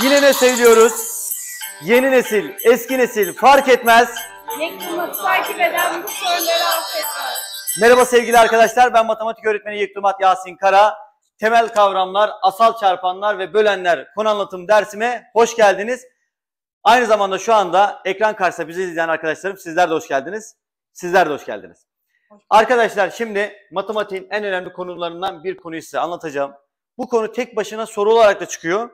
Yine ne söylüyoruz? Yeni nesil, eski nesil fark etmez. Yektumat takip eden bu soruları affetmez. Merhaba sevgili arkadaşlar. Ben matematik öğretmeni Yektumat Yasin Kara. Temel kavramlar, asal çarpanlar ve bölenler konu anlatım dersime hoş geldiniz. Aynı zamanda şu anda ekran karşısında bizi izleyen arkadaşlarım sizler de hoş geldiniz. Sizler de hoş geldiniz. Arkadaşlar şimdi matematiğin en önemli konularından bir konuyu size anlatacağım. Bu konu tek başına soru olarak da çıkıyor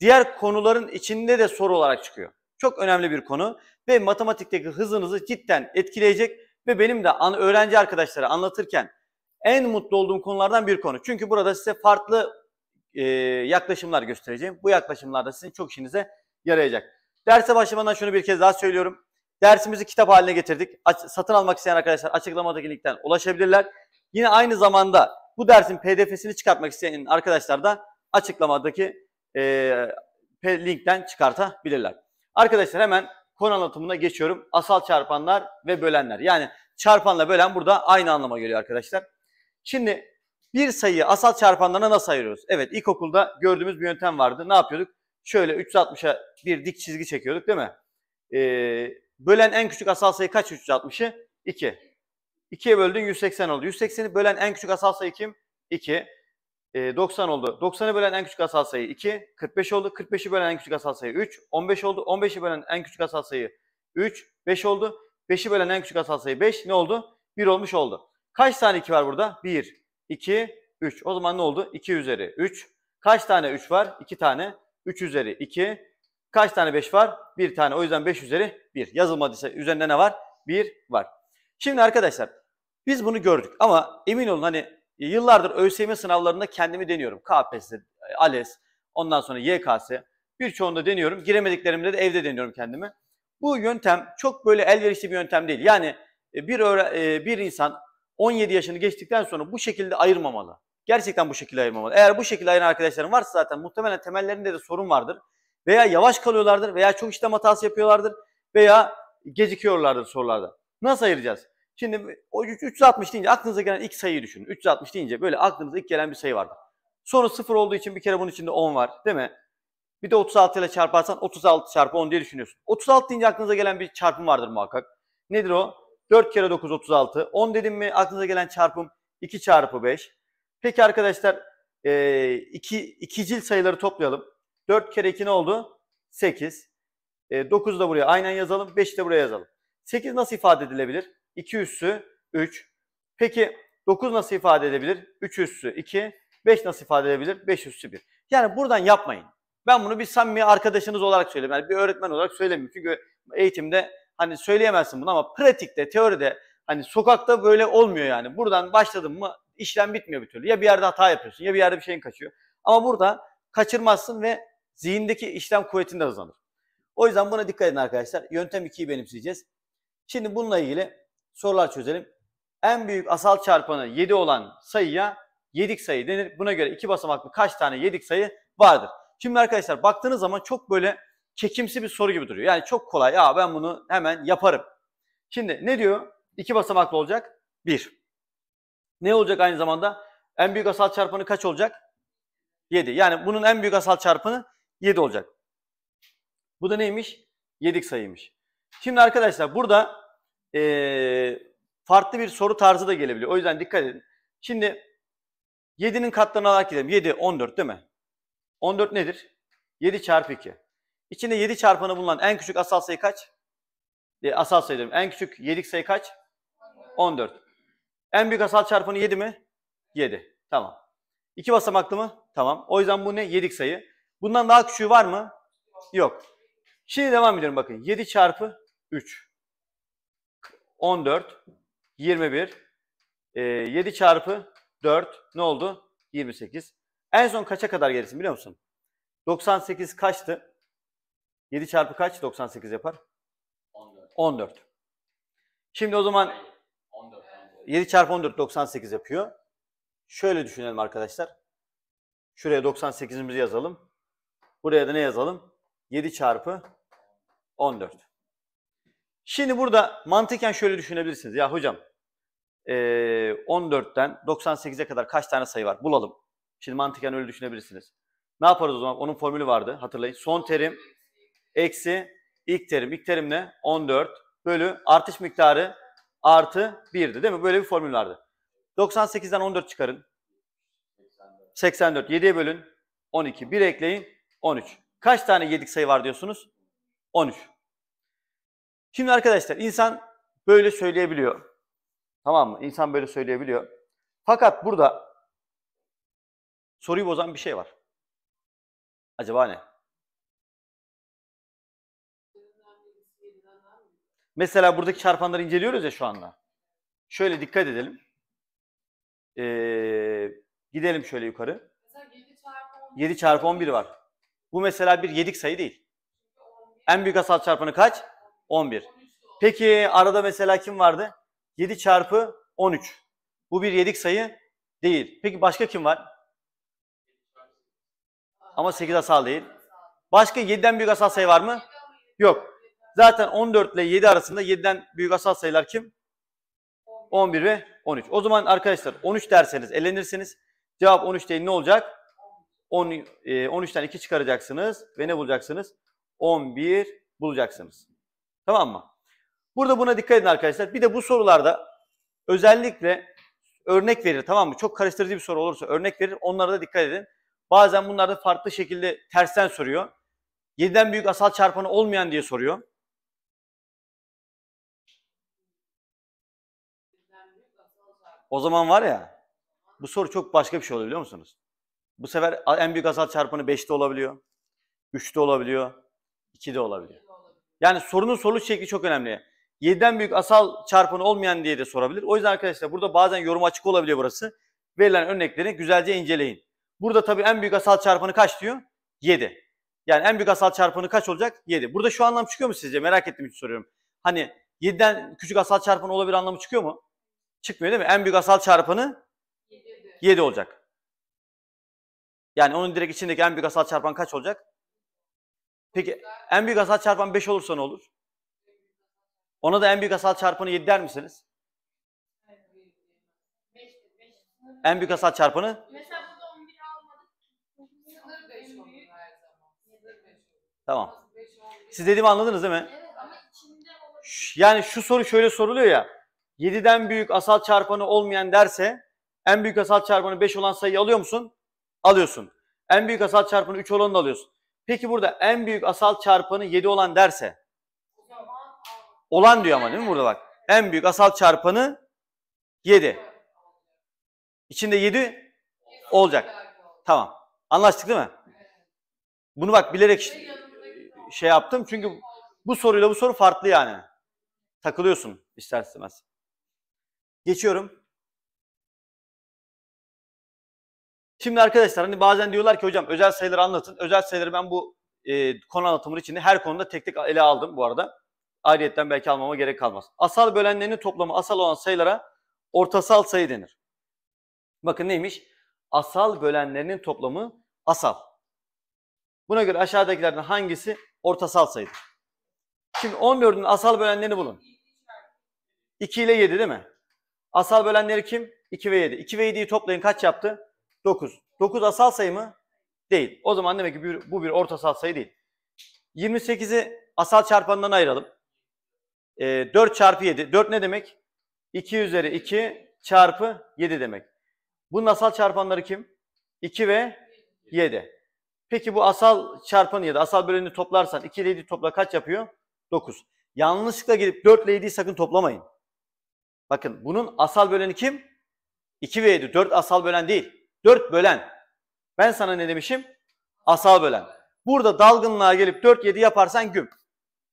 diğer konuların içinde de soru olarak çıkıyor. Çok önemli bir konu ve matematikteki hızınızı cidden etkileyecek ve benim de an öğrenci arkadaşlara anlatırken en mutlu olduğum konulardan bir konu. Çünkü burada size farklı e, yaklaşımlar göstereceğim. Bu yaklaşımlar da sizin çok işinize yarayacak. Derse başlamadan şunu bir kez daha söylüyorum. Dersimizi kitap haline getirdik. Aç, satın almak isteyen arkadaşlar açıklamadaki linkten ulaşabilirler. Yine aynı zamanda bu dersin PDF'sini çıkartmak isteyen arkadaşlar da açıklamadaki e, linkten çıkartabilirler. Arkadaşlar hemen konu anlatımına geçiyorum. Asal çarpanlar ve bölenler. Yani çarpanla bölen burada aynı anlama geliyor arkadaşlar. Şimdi bir sayıyı asal çarpanlarına nasıl ayırıyoruz? Evet ilkokulda gördüğümüz bir yöntem vardı. Ne yapıyorduk? Şöyle 360'a bir dik çizgi çekiyorduk değil mi? Ee, bölen en küçük asal sayı kaç 360'ı? 2. 2'ye böldün 180 oldu. 180'i bölen en küçük asal sayı kim? 2. E, ee, 90 oldu. 90'ı bölen en küçük asal sayı 2. 45 oldu. 45'i bölen en küçük asal sayı 3. 15 oldu. 15'i bölen en küçük asal sayı 3. 5 oldu. 5'i bölen en küçük asal sayı 5. Ne oldu? 1 olmuş oldu. Kaç tane 2 var burada? 1, 2, 3. O zaman ne oldu? 2 üzeri 3. Kaç tane 3 var? 2 tane. 3 üzeri 2. Kaç tane 5 var? 1 tane. O yüzden 5 üzeri 1. Yazılmadıysa üzerinde ne var? 1 var. Şimdi arkadaşlar biz bunu gördük ama emin olun hani e, yıllardır ÖSYM sınavlarında kendimi deniyorum. KPSS, ALES, e, e ondan sonra YKS. Birçoğunda deniyorum. Giremediklerimde de evde deniyorum kendimi. Bu yöntem çok böyle elverişli bir yöntem değil. Yani bir bir insan 17 yaşını geçtikten sonra bu şekilde ayırmamalı. Gerçekten bu şekilde ayırmamalı. Eğer bu şekilde ayıran arkadaşlarım varsa zaten muhtemelen temellerinde de sorun vardır. Veya yavaş kalıyorlardır veya çok işlem hatası yapıyorlardır veya gecikiyorlardır sorularda. Nasıl ayıracağız? Şimdi o 360 deyince aklınıza gelen ilk sayıyı düşünün. 360 deyince böyle aklınıza ilk gelen bir sayı vardır. Sonra 0 olduğu için bir kere bunun içinde 10 var değil mi? Bir de 36 ile çarparsan 36 çarpı 10 diye düşünüyorsun. 36 deyince aklınıza gelen bir çarpım vardır muhakkak. Nedir o? 4 kere 9 36. 10 dedim mi aklınıza gelen çarpım 2 çarpı 5. Peki arkadaşlar e, iki, ikicil sayıları toplayalım. 4 kere 2 ne oldu? 8. E, 9 da buraya aynen yazalım. 5 de buraya yazalım. 8 nasıl ifade edilebilir? 2 üssü 3. Peki 9 nasıl ifade edebilir? 3 üssü 2. 5 nasıl ifade edebilir? 5 üssü 1. Yani buradan yapmayın. Ben bunu bir samimi arkadaşınız olarak söyleyeyim. Yani bir öğretmen olarak söylemiyorum. Çünkü eğitimde hani söyleyemezsin bunu ama pratikte, teoride hani sokakta böyle olmuyor yani. Buradan başladın mı işlem bitmiyor bir türlü. Ya bir yerde hata yapıyorsun ya bir yerde bir şeyin kaçıyor. Ama burada kaçırmazsın ve zihindeki işlem kuvvetinde hızlanır. O yüzden buna dikkat edin arkadaşlar. Yöntem 2'yi benimseyeceğiz. Şimdi bununla ilgili sorular çözelim. En büyük asal çarpanı 7 olan sayıya yedik sayı denir. Buna göre iki basamaklı kaç tane yedik sayı vardır? Şimdi arkadaşlar baktığınız zaman çok böyle çekimsi bir soru gibi duruyor. Yani çok kolay. Ya ben bunu hemen yaparım. Şimdi ne diyor? İki basamaklı olacak. Bir. Ne olacak aynı zamanda? En büyük asal çarpanı kaç olacak? 7. Yani bunun en büyük asal çarpanı 7 olacak. Bu da neymiş? Yedik sayıymış. Şimdi arkadaşlar burada e, farklı bir soru tarzı da gelebiliyor. O yüzden dikkat edin. Şimdi 7'nin katlarını alarak gidelim. 7, 14 değil mi? 14 nedir? 7 çarpı 2. İçinde 7 çarpanı bulunan en küçük asal sayı kaç? E, asal sayı diyorum. En küçük 7'lik sayı kaç? 14. En büyük asal çarpanı 7 mi? 7. Tamam. 2 basamaklı mı? Tamam. O yüzden bu ne? 7'lik sayı. Bundan daha küçüğü var mı? Yok. Şimdi devam ediyorum bakın. 7 çarpı 3. 14, 21, e, 7 çarpı 4 ne oldu? 28. En son kaça kadar gelirsin biliyor musun? 98 kaçtı? 7 çarpı kaç 98 yapar? 14. 14. Şimdi o zaman 14. 7 çarpı 14 98 yapıyor. Şöyle düşünelim arkadaşlar. Şuraya 98'imizi yazalım. Buraya da ne yazalım? 7 çarpı 14. Şimdi burada mantıken şöyle düşünebilirsiniz. Ya hocam 14'ten 98'e kadar kaç tane sayı var? Bulalım. Şimdi mantıken öyle düşünebilirsiniz. Ne yaparız o zaman? Onun formülü vardı hatırlayın. Son terim eksi ilk terim. İlk terim ne? 14 bölü artış miktarı artı 1'di değil mi? Böyle bir formül vardı. 98'den 14 çıkarın. 84. 7'ye bölün. 12. 1 ekleyin. 13. Kaç tane yedik sayı var diyorsunuz? 13. Şimdi arkadaşlar insan böyle söyleyebiliyor. Tamam mı? İnsan böyle söyleyebiliyor. Fakat burada soruyu bozan bir şey var. Acaba ne? Mesela buradaki çarpanları inceliyoruz ya şu anda. Şöyle dikkat edelim. Ee, gidelim şöyle yukarı. 7 çarpı 11 var. Bu mesela bir yedik sayı değil. En büyük asal çarpanı kaç? 11. Peki arada mesela kim vardı? 7 çarpı 13. Bu bir yedik sayı değil. Peki başka kim var? Ama 8 asal değil. Başka 7'den büyük asal sayı var mı? Yok. Zaten 14 ile 7 arasında 7'den büyük asal sayılar kim? 11 ve 13. O zaman arkadaşlar 13 derseniz elenirsiniz. Cevap 13 değil ne olacak? 13'ten e, 2 çıkaracaksınız ve ne bulacaksınız? 11 bulacaksınız. Tamam mı? Burada buna dikkat edin arkadaşlar. Bir de bu sorularda özellikle örnek verir tamam mı? Çok karıştırıcı bir soru olursa örnek verir. Onlara da dikkat edin. Bazen bunlar da farklı şekilde tersten soruyor. 7'den büyük asal çarpanı olmayan diye soruyor. O zaman var ya bu soru çok başka bir şey oluyor biliyor musunuz? Bu sefer en büyük asal çarpanı 5'te olabiliyor. 3'te olabiliyor. 2'de olabiliyor. Yani sorunun soruluş şekli çok önemli. 7'den büyük asal çarpanı olmayan diye de sorabilir. O yüzden arkadaşlar burada bazen yorum açık olabiliyor burası. Verilen örnekleri güzelce inceleyin. Burada tabii en büyük asal çarpanı kaç diyor? 7. Yani en büyük asal çarpanı kaç olacak? 7. Burada şu anlam çıkıyor mu sizce? Merak ettim için soruyorum. Hani 7'den küçük asal çarpanı olabilir anlamı çıkıyor mu? Çıkmıyor değil mi? En büyük asal çarpanı 7 olacak. Yani onun direkt içindeki en büyük asal çarpan kaç olacak? Peki en büyük hasar çarpan 5 olursa ne olur? Ona da en büyük hasar çarpanı 7 der misiniz? En büyük hasar çarpanı? Tamam. Siz dediğimi anladınız değil mi? Evet Yani şu soru şöyle soruluyor ya. 7'den büyük asal çarpanı olmayan derse en büyük asal çarpanı 5 olan sayıyı alıyor musun? Alıyorsun. En büyük asal çarpanı 3 olanı da alıyorsun. Peki burada en büyük asal çarpanı 7 olan derse? Olan diyor ama değil mi burada bak. En büyük asal çarpanı 7. İçinde 7 olacak. Tamam. Anlaştık değil mi? Bunu bak bilerek şey yaptım. Çünkü bu soruyla bu soru farklı yani. Takılıyorsun ister istemez. Geçiyorum. Şimdi arkadaşlar hani bazen diyorlar ki hocam özel sayıları anlatın. Özel sayıları ben bu e, konu anlatımının içinde her konuda tek tek ele aldım bu arada. Ayrıyetten belki almama gerek kalmaz. Asal bölenlerinin toplamı asal olan sayılara ortasal sayı denir. Bakın neymiş? Asal bölenlerinin toplamı asal. Buna göre aşağıdakilerden hangisi ortasal sayıdır? Şimdi 14'ün asal bölenlerini bulun. 2 ile 7 değil mi? Asal bölenleri kim? 2 ve 7. 2 ve 7'yi toplayın kaç yaptı? 9. 9 asal sayı mı? Değil. O zaman demek ki bir, bu bir orta asal sayı değil. 28'i asal çarpanından ayıralım. E, ee, 4 çarpı 7. 4 ne demek? 2 üzeri 2 çarpı 7 demek. Bunun asal çarpanları kim? 2 ve 7. Peki bu asal çarpanı ya da asal bölünü toplarsan 2 ile 7 topla kaç yapıyor? 9. Yanlışlıkla gidip 4 ile 7'yi sakın toplamayın. Bakın bunun asal böleni kim? 2 ve 7. 4 asal bölen değil. Dört bölen. Ben sana ne demişim? Asal bölen. Burada dalgınlığa gelip 4 7 yaparsan güm.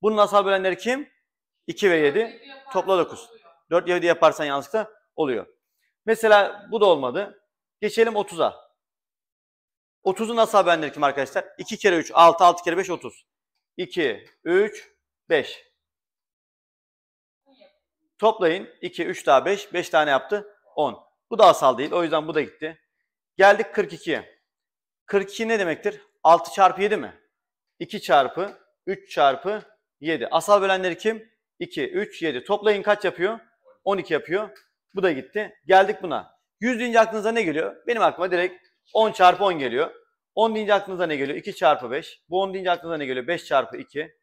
Bunun asal bölenleri kim? 2 ve 7. Topla 9. 4 7 yaparsan yanlışlıkla oluyor. Mesela bu da olmadı. Geçelim 30'a. 30'un asal bölenleri kim arkadaşlar? 2 kere 3 6 6 kere 5 30. 2 3 5. Toplayın. 2 3 daha 5 5 tane yaptı. 10. Bu da asal değil. O yüzden bu da gitti. Geldik 42'ye. 42 ne demektir? 6 çarpı 7 mi? 2 çarpı 3 çarpı 7. Asal bölenleri kim? 2, 3, 7. Toplayın kaç yapıyor? 12 yapıyor. Bu da gitti. Geldik buna. 100 deyince aklınıza ne geliyor? Benim aklıma direkt 10 çarpı 10 geliyor. 10 deyince aklınıza ne geliyor? 2 çarpı 5. Bu 10 deyince aklınıza ne geliyor? 5 çarpı 2.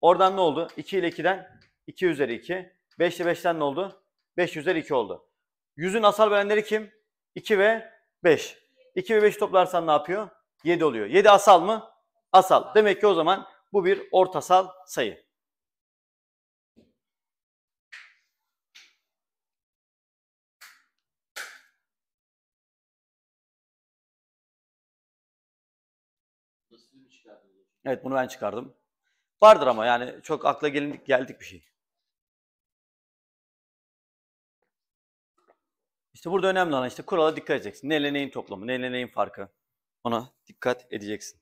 Oradan ne oldu? 2 ile 2'den 2 üzeri 2. 5 ile 5'ten ne oldu? 5 üzeri 2 oldu. 100'ün asal bölenleri kim? 2 ve 5. 2 ve 5 toplarsan ne yapıyor? 7 oluyor. 7 asal mı? Asal. Demek ki o zaman bu bir ortasal sayı. Evet bunu ben çıkardım. Vardır ama yani çok akla gelindik geldik bir şey. İşte burada önemli olan işte kurala dikkat edeceksin. Neyle neyin toplamı, neyle neyin farkı. Ona dikkat edeceksin.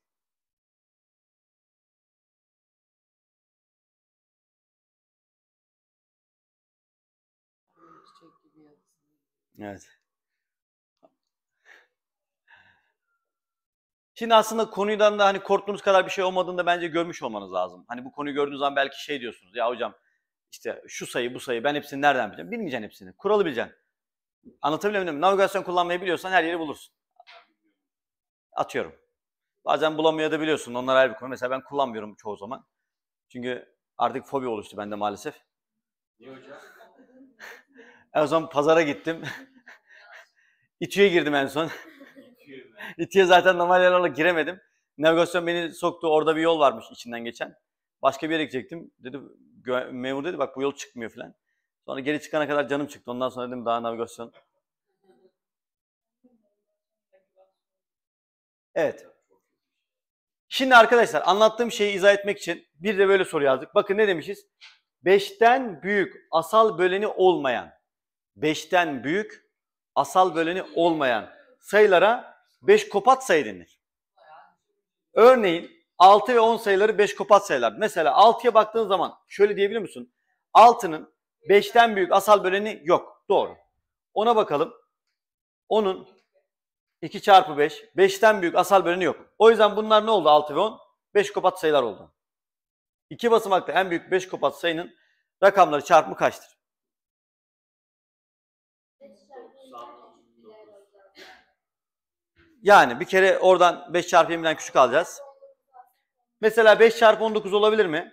Evet. Şimdi aslında konudan da hani korktuğunuz kadar bir şey olmadığını da bence görmüş olmanız lazım. Hani bu konuyu gördüğünüz zaman belki şey diyorsunuz. Ya hocam işte şu sayı bu sayı ben hepsini nereden bileceğim? Bilmeyeceksin hepsini. Kuralı bileceksin. Anlatabiliyor muyum? Navigasyon kullanmayı biliyorsan her yeri bulursun. Atıyorum. Bazen bulamıyor da biliyorsun. Onlar ayrı bir konu. Mesela ben kullanmıyorum çoğu zaman. Çünkü artık fobi oluştu bende maalesef. Niye hocam? en son pazara gittim. İTÜ'ye girdim en son. İTÜ'ye zaten normal yerlerle giremedim. Navigasyon beni soktu. Orada bir yol varmış içinden geçen. Başka bir yere gidecektim. Dedi memur dedi bak bu yol çıkmıyor falan. Sonra geri çıkana kadar canım çıktı. Ondan sonra dedim daha navigasyon. Evet. Şimdi arkadaşlar anlattığım şeyi izah etmek için bir de böyle soru yazdık. Bakın ne demişiz? Beşten büyük asal böleni olmayan, beşten büyük asal böleni olmayan sayılara beş kopat sayı denir. Örneğin 6 ve 10 sayıları beş kopat sayılar. Mesela 6'ya baktığın zaman şöyle diyebilir misin? 6'nın Beşten büyük asal böleni yok. Doğru. Ona bakalım. Onun 2 çarpı 5. 5'ten büyük asal böleni yok. O yüzden bunlar ne oldu 6 ve 10? 5 kopat sayılar oldu. 2 basamaklı en büyük 5 kopat sayının rakamları çarpımı kaçtır? 5. Yani bir kere oradan 5 çarpı 20'den küçük alacağız. Mesela 5 çarpı 19 olabilir mi?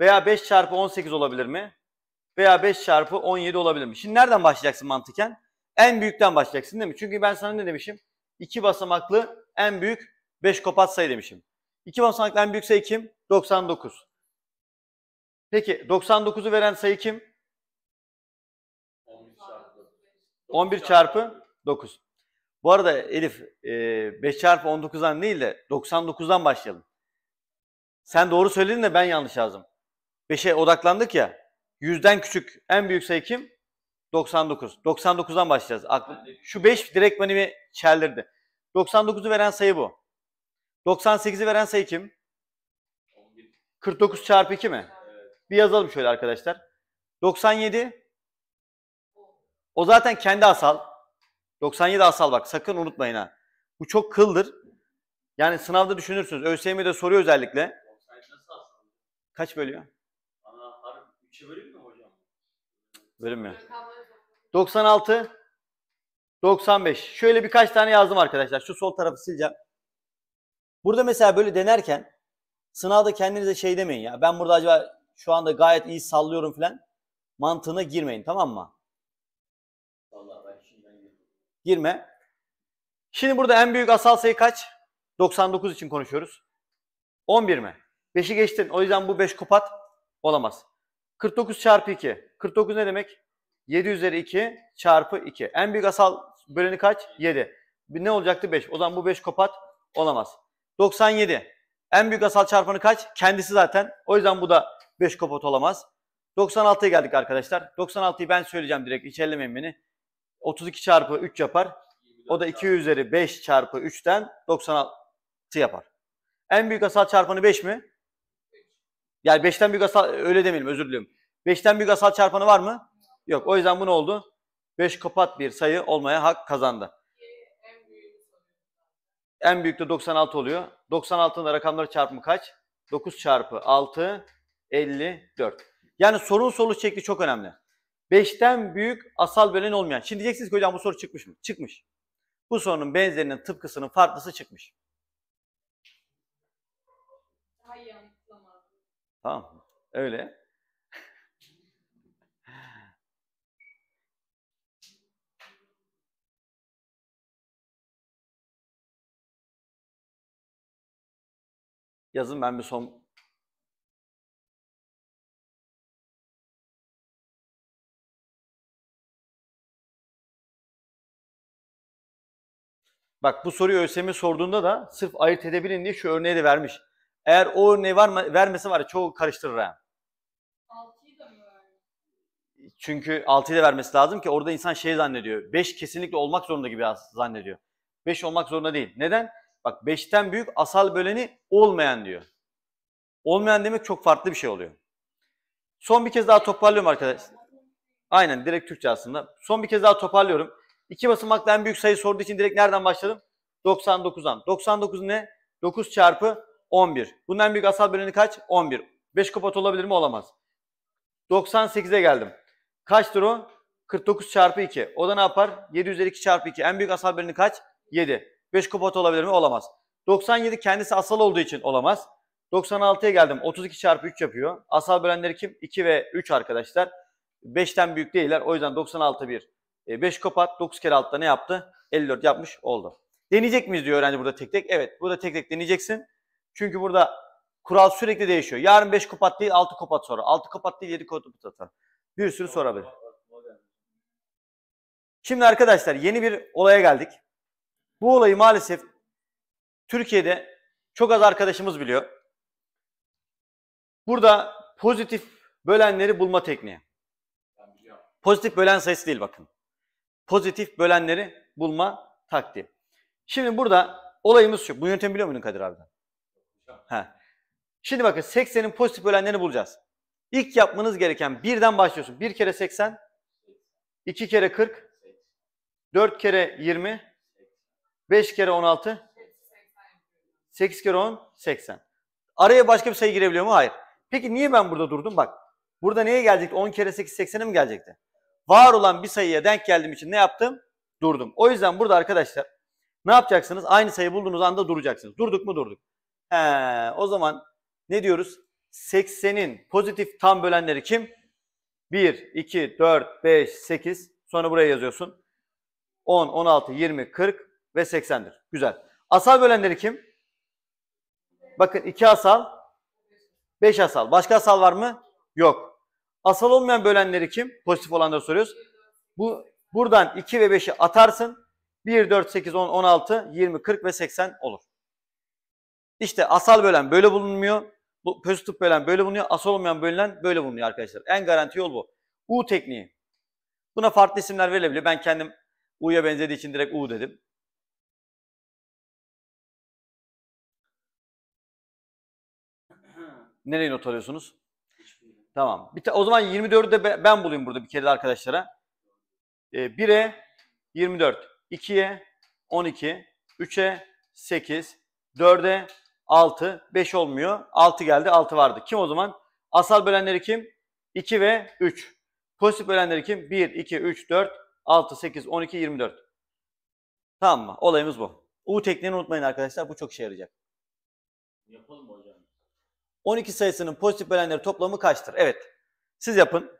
Veya 5 çarpı 18 olabilir mi? veya 5 çarpı 17 olabilir mi? Şimdi nereden başlayacaksın mantıken? En büyükten başlayacaksın değil mi? Çünkü ben sana ne demişim? 2 basamaklı en büyük 5 kopat sayı demişim. 2 basamaklı en büyük sayı kim? 99. Peki 99'u veren sayı kim? 11 çarpı, çarpı 9. Bu arada Elif 5 e, çarpı 19'dan değil de 99'dan başlayalım. Sen doğru söyledin de ben yanlış yazdım. 5'e odaklandık ya. Yüzden küçük en büyük sayı kim? 99. 99'dan başlayacağız. Aklım. Şu 5 direkt beni çeldirdi. 99'u veren sayı bu. 98'i veren sayı kim? 49 çarpı 2 mi? Bir yazalım şöyle arkadaşlar. 97 o zaten kendi asal. 97 asal bak sakın unutmayın ha. Bu çok kıldır. Yani sınavda düşünürsünüz. ÖSYM'de soruyor özellikle. Kaç bölüyor? İki bölüm mü hocam? Bölüm mü? 96 95. Şöyle birkaç tane yazdım arkadaşlar. Şu sol tarafı sileceğim. Burada mesela böyle denerken sınavda kendinize şey demeyin ya. Ben burada acaba şu anda gayet iyi sallıyorum falan. Mantığına girmeyin tamam mı? Vallahi ben Girme. Şimdi burada en büyük asal sayı kaç? 99 için konuşuyoruz. 11 mi? 5'i geçtin. O yüzden bu 5 kupat olamaz. 49 çarpı 2. 49 ne demek? 7 üzeri 2 çarpı 2. En büyük asal böleni kaç? 7. Ne olacaktı? 5. O zaman bu 5 kopat olamaz. 97. En büyük asal çarpanı kaç? Kendisi zaten. O yüzden bu da 5 kopat olamaz. 96'ya geldik arkadaşlar. 96'yı ben söyleyeceğim direkt. Hiç ellemeyin beni. 32 çarpı 3 yapar. O da 2 üzeri 5 çarpı 3'ten 96 yapar. En büyük asal çarpanı 5 mi? Yani 5'ten büyük asal öyle demeyelim özür diliyorum. 5'ten büyük asal çarpanı var mı? Yok. O yüzden bu ne oldu? 5 kapat bir sayı olmaya hak kazandı. En büyük de 96 oluyor. 96'nın rakamları çarpımı kaç? 9 çarpı 6 54. Yani sorun sonuç şekli çok önemli. 5'ten büyük asal bölen olmayan. Şimdi diyeceksiniz ki hocam bu soru çıkmış mı? Çıkmış. Bu sorunun benzerinin tıpkısının farklısı çıkmış. Tamam Öyle. Yazın ben bir son Bak bu soruyu ÖSYM sorduğunda da sırf ayırt edebilin diye şu örneği de vermiş. Eğer o örneği var, vermesi var ya çoğu karıştırır ha. Çünkü 6'yı da vermesi lazım ki orada insan şey zannediyor. 5 kesinlikle olmak zorunda gibi zannediyor. 5 olmak zorunda değil. Neden? Bak 5'ten büyük asal böleni olmayan diyor. Olmayan demek çok farklı bir şey oluyor. Son bir kez daha toparlıyorum arkadaşlar. Aynen direkt Türkçe aslında. Son bir kez daha toparlıyorum. İki basamaklı en büyük sayı sorduğu için direkt nereden başladım? 99'dan. 99 ne? 9 çarpı 11. Bundan büyük asal böleni kaç? 11. 5 kapat olabilir mi? Olamaz. 98'e geldim. Kaçtır o? 49 çarpı 2. O da ne yapar? 7 üzeri 2 çarpı 2. En büyük asal böleni kaç? 7. 5 kapat olabilir mi? Olamaz. 97 kendisi asal olduğu için olamaz. 96'ya geldim. 32 çarpı 3 yapıyor. Asal bölenleri kim? 2 ve 3 arkadaşlar. 5'ten büyük değiller. O yüzden 96 1. 5 kopat. 9 kere altta ne yaptı? 54 yapmış oldu. Deneyecek miyiz diyor öğrenci burada tek tek. Evet burada tek tek deneyeceksin. Çünkü burada kural sürekli değişiyor. Yarın 5 kupat değil 6 kupat sonra. 6 kupat değil 7 kupat sonra. Bir sürü sorabilir. Şimdi arkadaşlar yeni bir olaya geldik. Bu olayı maalesef Türkiye'de çok az arkadaşımız biliyor. Burada pozitif bölenleri bulma tekniği. Pozitif bölen sayısı değil bakın. Pozitif bölenleri bulma taktiği. Şimdi burada olayımız şu. Bu yöntemi biliyor muydun Kadir abi? Heh. Şimdi bakın 80'in pozitif bölenlerini bulacağız. İlk yapmanız gereken birden başlıyorsun. Bir kere 80, iki kere 40, dört kere 20, beş kere 16, 8 kere 10, 80. Araya başka bir sayı girebiliyor mu? Hayır. Peki niye ben burada durdum? Bak. Burada neye gelecekti? 10 kere 8, 80'e mi gelecekti? Var olan bir sayıya denk geldiğim için ne yaptım? Durdum. O yüzden burada arkadaşlar ne yapacaksınız? Aynı sayı bulduğunuz anda duracaksınız. Durduk mu durduk. He, o zaman ne diyoruz? 80'in pozitif tam bölenleri kim? 1, 2, 4, 5, 8. Sonra buraya yazıyorsun. 10, 16, 20, 40 ve 80'dir. Güzel. Asal bölenleri kim? Bakın 2 asal, 5 asal. Başka asal var mı? Yok. Asal olmayan bölenleri kim? Pozitif olanları soruyoruz. Bu Buradan 2 ve 5'i atarsın. 1, 4, 8, 10, 16, 20, 40 ve 80 olur. İşte asal bölen böyle bulunmuyor. Bu pozitif bölen böyle bulunuyor. Asal olmayan bölünen böyle bulunuyor arkadaşlar. En garanti yol bu. U tekniği. Buna farklı isimler verilebilir. Ben kendim U'ya benzediği için direkt U dedim. Nereye not alıyorsunuz? Tamam. Bir o zaman 24'ü de ben bulayım burada bir kere de arkadaşlara. E, 1'e 24, 2'ye 12, 3'e 8, 4'e 6, 5 olmuyor. 6 geldi, 6 vardı. Kim o zaman? Asal bölenleri kim? 2 ve 3. Pozitif bölenleri kim? 1, 2, 3, 4, 6, 8, 12, 24. Tamam mı? Olayımız bu. U tekniğini unutmayın arkadaşlar. Bu çok işe yarayacak. Yapalım hocam. 12 sayısının pozitif bölenleri toplamı kaçtır? Evet. Siz yapın.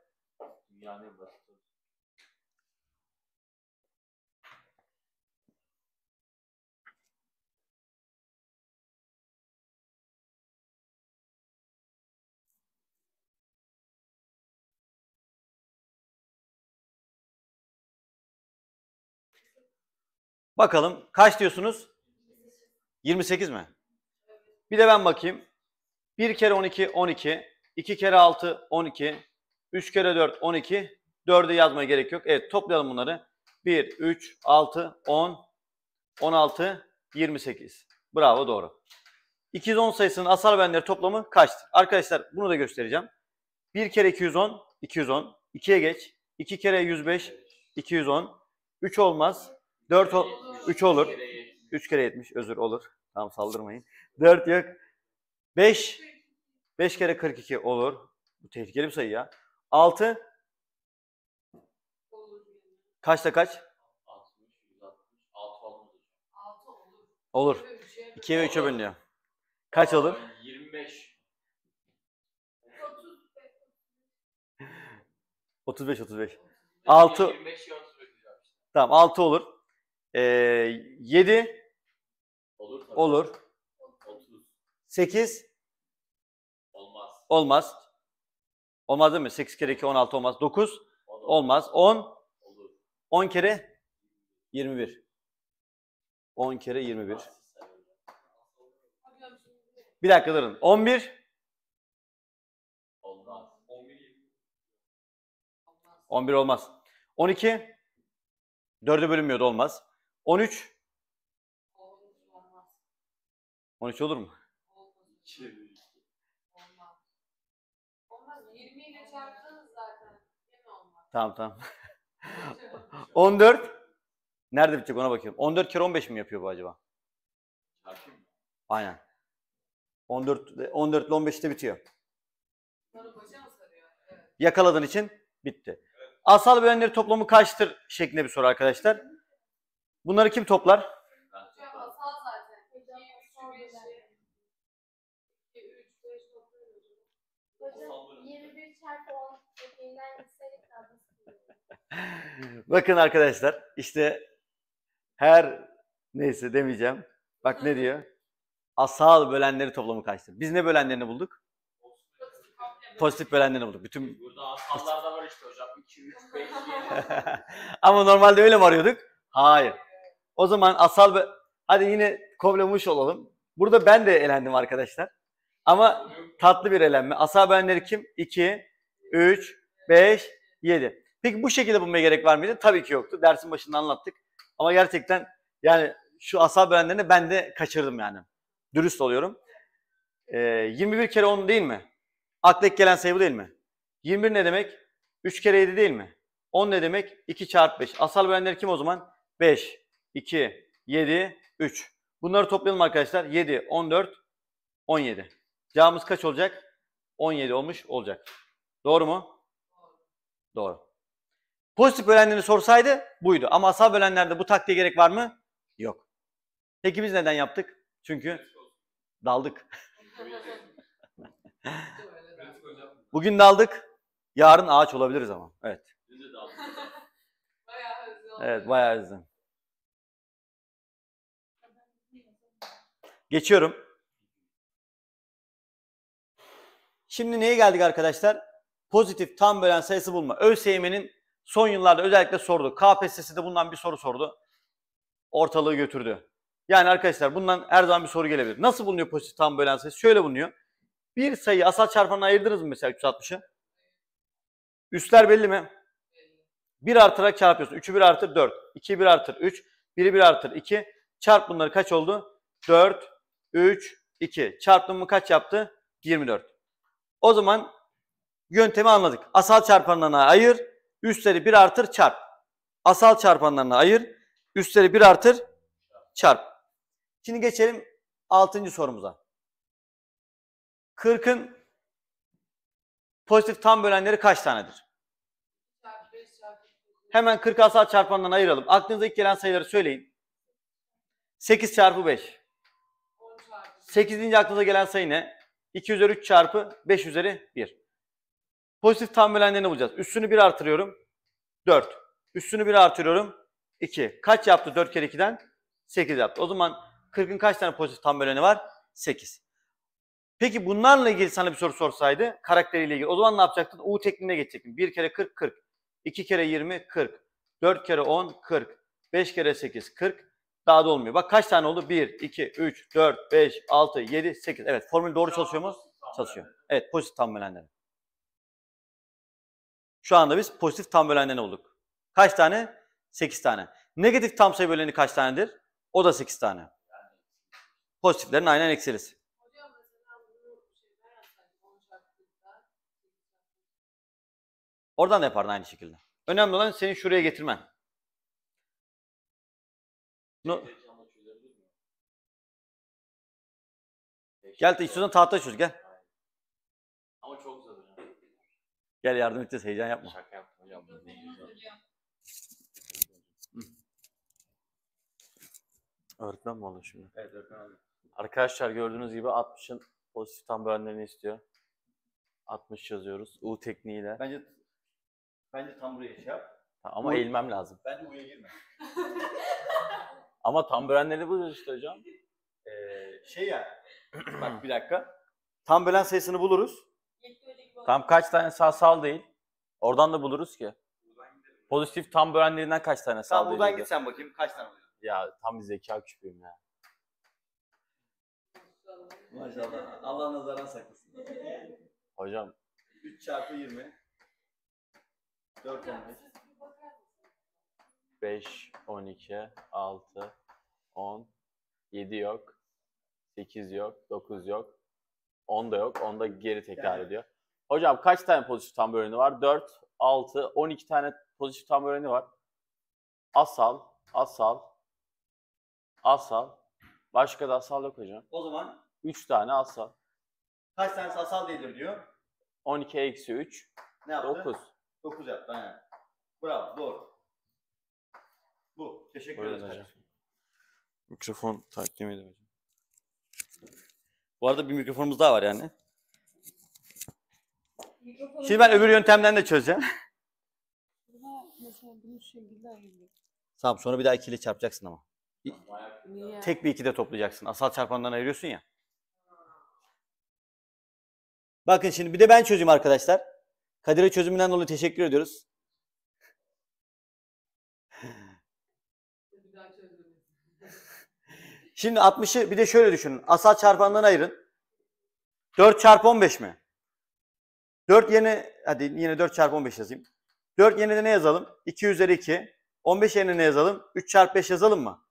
Bakalım kaç diyorsunuz? 28 mi? Bir de ben bakayım. 1 kere 12, 12. 2 kere 6, 12. 3 kere 4, 12. 4'e yazmaya gerek yok. Evet toplayalım bunları. 1, 3, 6, 10, 16, 28. Bravo doğru. 210 sayısının asal benleri toplamı kaçtır? Arkadaşlar bunu da göstereceğim. 1 kere 210, 210. 2'ye geç. 2 kere 105, 210. 3 olmaz. 4 ol 3 olur. 3 kere 70 özür olur. Tamam saldırmayın. 4 yok. 5 5 kere 42 olur. Bu tehlikeli bir sayı ya. 6 kaçta kaç? Olur. 2'ye ve 3'e bölünüyor. Kaç olur? 25. 35 35. 6 Tamam 6 olur. E, ee, 7 olur. Tabii. Olur. 8 olmaz. Olmaz. Olmaz değil mi? 8 kere 2 16 olmaz. 9 olmaz. 10 olur. 10 kere 21. 10 kere 21. Bir dakika durun. 11 olmaz. 11 olmaz. 12 4'e bölünmüyordu olmaz. 13. 13 olur mu? Olmaz. Olmaz. 20 ile çarptınız zaten. olmaz. Tamam tamam. 14. Nerede bitecek ona bakıyorum. 14 kere 15 mi yapıyor bu acaba? Çarpayım mı? Aynen. 14 14 ile 15'te bitiyor. Yakaladığın için bitti. Asal bölenleri toplamı kaçtır şeklinde bir soru arkadaşlar. Bunları kim toplar? Bakın arkadaşlar işte her neyse demeyeceğim. Bak ne diyor? Asal bölenleri toplamı kaçtır? Biz ne bölenlerini bulduk? Pozitif bölenlerini bulduk. Bütün Burada asallar da var işte hocam. 2, 3, 5, 7. Ama normalde öyle mi arıyorduk? Hayır. O zaman asal ve hadi yine kovlamış olalım. Burada ben de elendim arkadaşlar. Ama tatlı bir elenme. Asal benleri kim? 2, 3, 5, 7. Peki bu şekilde bulmaya gerek var mıydı? Tabii ki yoktu. Dersin başında anlattık. Ama gerçekten yani şu asal bölenlerini ben de kaçırdım yani. Dürüst oluyorum. Ee, 21 kere 10 değil mi? Akla gelen sayı bu değil mi? 21 ne demek? 3 kere 7 değil mi? 10 ne demek? 2 çarpı 5. Asal bölenleri kim o zaman? 5. 2, 7, 3. Bunları toplayalım arkadaşlar. 7, 14, 17. Cevabımız kaç olacak? 17 olmuş olacak. Doğru mu? Doğru. Pozitif bölenlerini sorsaydı buydu. Ama asal bölenlerde bu taktiğe gerek var mı? Yok. Peki biz neden yaptık? Çünkü daldık. Bugün daldık. Yarın ağaç olabiliriz ama. Evet. evet bayağı hızlı. Geçiyorum. Şimdi neye geldik arkadaşlar? Pozitif tam bölen sayısı bulma. ÖSYM'nin son yıllarda özellikle sordu. de bundan bir soru sordu. Ortalığı götürdü. Yani arkadaşlar bundan her zaman bir soru gelebilir. Nasıl bulunuyor pozitif tam bölen sayısı? Şöyle bulunuyor. Bir sayı asal çarpanına ayırdınız mı mesela 360'ı? Üstler belli mi? 1 artırarak çarpıyorsun. 3'ü 1 artır 4. 2'yi 1 artır 3. 1'i 1 artır 2. Çarp bunları kaç oldu? 4 3, 2. Çarptım kaç yaptı? 24. O zaman yöntemi anladık. Asal çarpanlarına ayır, üstleri 1 artır çarp. Asal çarpanlarına ayır, üstleri 1 artır çarp. Şimdi geçelim 6. sorumuza. 40'ın pozitif tam bölenleri kaç tanedir? Hemen 40 asal çarpanlarına ayıralım. Aklınıza ilk gelen sayıları söyleyin. 8 çarpı 5. 8. aklımıza gelen sayı ne? 2 üzeri 3 çarpı 5 üzeri 1. Pozitif tam bölenlerini bulacağız. Üstünü 1 artırıyorum. 4. Üstünü 1 artırıyorum. 2. Kaç yaptı 4 kere 2'den? 8 yaptı. O zaman 40'ın kaç tane pozitif tam böleni var? 8. Peki bunlarla ilgili sana bir soru sorsaydı karakteriyle ilgili o zaman ne yapacaktın? U tekniğine geçecektin. 1 kere 40 40. 2 kere 20 40. 4 kere 10 40. 5 kere 8 40 daha da olmuyor. Bak kaç tane oldu? 1, 2, 3, 4, 5, 6, 7, 8. Evet formül doğru çalışıyor mu? Çalışıyor. Evet pozitif tam bölenleri. Şu anda biz pozitif tam bölenleri olduk. Kaç tane? 8 tane. Negatif tam sayı böleni kaç tanedir? O da 8 tane. Pozitiflerin aynen eksilisi. Şey Oradan da yapardın aynı şekilde. Önemli olan seni şuraya getirmen. No. Gel istiyorsan tahta çöz gel. Ama çok zor hocam. Gel yardım edeceğiz heyecan yapma. Şaka yaptım hocam. Öğretmen mi oldun şimdi? Evet öğretmen oldum. Arkadaşlar gördüğünüz gibi 60'ın pozitif tam bölenlerini istiyor. 60 yazıyoruz. U tekniğiyle. Bence bence tam buraya şey yap. Ha, ama Bu, eğilmem lazım. Bence U'ya girme. Ama tam bölenleri bulacağız işte hocam. Ee, şey ya. bak bir dakika. Tam bölen sayısını buluruz. Tam kaç tane sağ sal değil. Oradan da buluruz ki. Pozitif tam bölenlerinden kaç tane sal Tamam değil. buradan dedi. gitsen bakayım kaç tane oluyor? Ya tam bir zeka küpüyüm ya. Maşallah. Allah nazardan saklasın. Hocam 3 çarpı 20. 4 15. 5, 12, 6, 10, 7 yok, 8 yok, 9 yok, 10 da yok. 10 da geri tekrar ediyor. Hocam kaç tane pozitif tam bölünü var? 4, 6, 12 tane pozitif tam bölünü var. Asal, asal, asal. Başka da asal yok hocam. O zaman? 3 tane asal. Kaç tane asal değildir diyor? 12 eksi 3. Ne yaptı? 9. 9 yaptı aynen. Bravo doğru. Bu. Teşekkür Öyle ederim. hocam. Mikrofon takdim edin hocam. Bu arada bir mikrofonumuz daha var yani. Mikrofonu Şimdi ben öbür yöntemden de çözeceğim. Buna mesela bunu şekilde ayırıyor. Tamam sonra bir daha ikiyle çarpacaksın ama. Niye? Tek bir ikide toplayacaksın. Asal çarpandan ayırıyorsun ya. Bakın şimdi bir de ben çözeyim arkadaşlar. Kadir'e çözümünden dolayı teşekkür ediyoruz. Şimdi 60'ı bir de şöyle düşünün. Asal çarpanından ayırın. 4 çarpı 15 mi? 4 yeni, hadi yine 4 çarpı 15 yazayım. 4 de ne yazalım? 2 üzeri 2. 15 yerine ne yazalım? 3 çarpı 5 yazalım mı?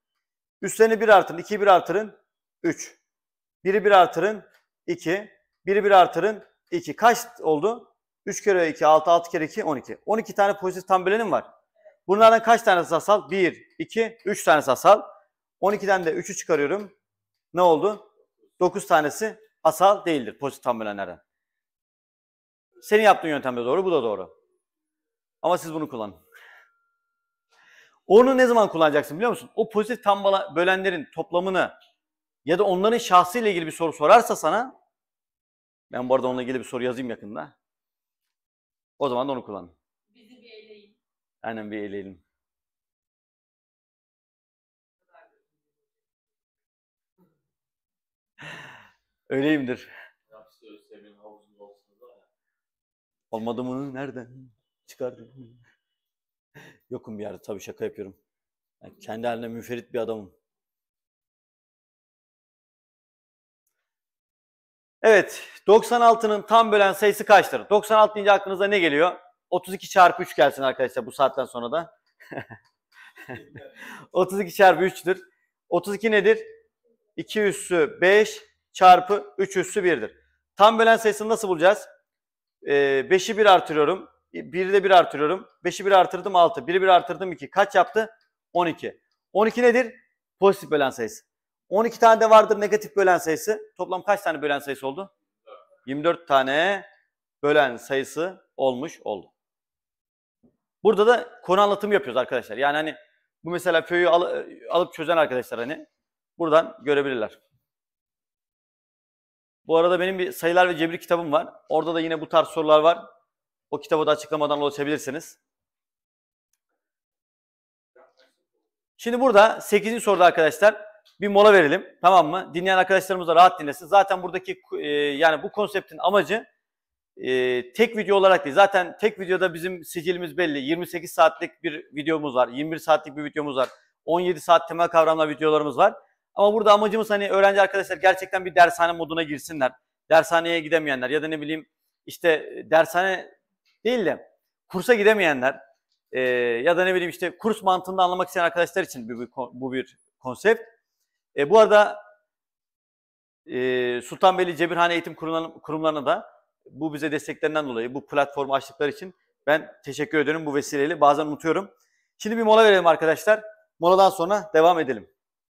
Üstlerini 1 artırın. 2 1 artırın. 3. 1'i 1 artırın. 2. 1'i 1 artırın. 2. Kaç oldu? 3 kere 2, 6, 6 kere 2, 12. 12 tane pozitif tam bölenim var. Bunlardan kaç tanesi asal? 1, 2, 3 tanesi asal. 12'den de 3'ü çıkarıyorum. Ne oldu? 9 tanesi asal değildir pozitif tam Senin yaptığın yöntem de doğru, bu da doğru. Ama siz bunu kullanın. Onu ne zaman kullanacaksın biliyor musun? O pozitif tam bölenlerin toplamını ya da onların şahsıyla ilgili bir soru sorarsa sana ben bu arada onunla ilgili bir soru yazayım yakında. O zaman da onu kullanın. Bizi bir eleyin. Aynen bir eleyelim. Öyleyimdir. Olmadığımını nereden çıkardın? Yokum bir yerde tabii şaka yapıyorum. Yani kendi haline müferit bir adamım. Evet, 96'nın tam bölen sayısı kaçtır? 96 deyince aklınıza ne geliyor? 32 çarpı 3 gelsin arkadaşlar bu saatten sonra da. 32 çarpı 3'tür. 32 nedir? 2 üssü 5, çarpı 3 üssü 1'dir. Tam bölen sayısını nasıl bulacağız? Ee, 5'i 1 artırıyorum. 1'i de 1 artırıyorum. 5'i 1 artırdım 6. 1'i 1 artırdım 2. Kaç yaptı? 12. 12 nedir? Pozitif bölen sayısı. 12 tane de vardır negatif bölen sayısı. Toplam kaç tane bölen sayısı oldu? 24 tane bölen sayısı olmuş oldu. Burada da konu anlatımı yapıyoruz arkadaşlar. Yani hani bu mesela föyü al alıp çözen arkadaşlar hani buradan görebilirler. Bu arada benim bir sayılar ve cebir kitabım var. Orada da yine bu tarz sorular var. O kitabı da açıklamadan ulaşabilirsiniz. Şimdi burada 8. soruda arkadaşlar bir mola verelim. Tamam mı? Dinleyen arkadaşlarımız da rahat dinlesin. Zaten buradaki e, yani bu konseptin amacı e, tek video olarak değil. Zaten tek videoda bizim sicilimiz belli. 28 saatlik bir videomuz var. 21 saatlik bir videomuz var. 17 saat temel kavramlar videolarımız var. Ama burada amacımız hani öğrenci arkadaşlar gerçekten bir dershane moduna girsinler. Dershaneye gidemeyenler ya da ne bileyim işte e, dershane değil de kursa gidemeyenler e, ya da ne bileyim işte kurs mantığını anlamak isteyen arkadaşlar için bu, bu, bu bir konsept. E, bu arada e, Sultanbeyli Cebirhane Eğitim Kurumlarına da bu bize desteklerinden dolayı bu platformu açtıkları için ben teşekkür ederim bu vesileyle. Bazen unutuyorum. Şimdi bir mola verelim arkadaşlar. Moladan sonra devam edelim.